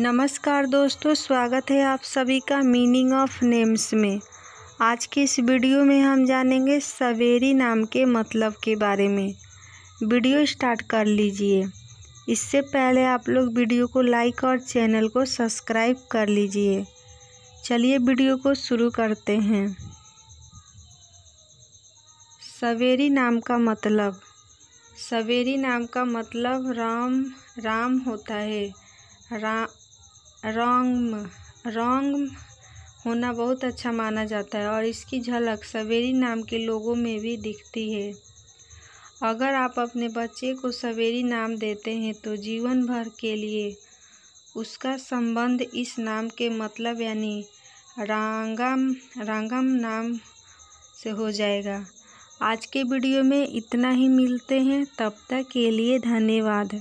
नमस्कार दोस्तों स्वागत है आप सभी का मीनिंग ऑफ नेम्स में आज के इस वीडियो में हम जानेंगे सवेरी नाम के मतलब के बारे में वीडियो स्टार्ट कर लीजिए इससे पहले आप लोग वीडियो को लाइक और चैनल को सब्सक्राइब कर लीजिए चलिए वीडियो को शुरू करते हैं सवेरी नाम का मतलब सवेरी नाम का मतलब राम राम होता है रा रॉन्ग रॉन्ग होना बहुत अच्छा माना जाता है और इसकी झलक सवेरी नाम के लोगों में भी दिखती है अगर आप अपने बच्चे को सवेरी नाम देते हैं तो जीवन भर के लिए उसका संबंध इस नाम के मतलब यानी रंगम रंगम नाम से हो जाएगा आज के वीडियो में इतना ही मिलते हैं तब तक के लिए धन्यवाद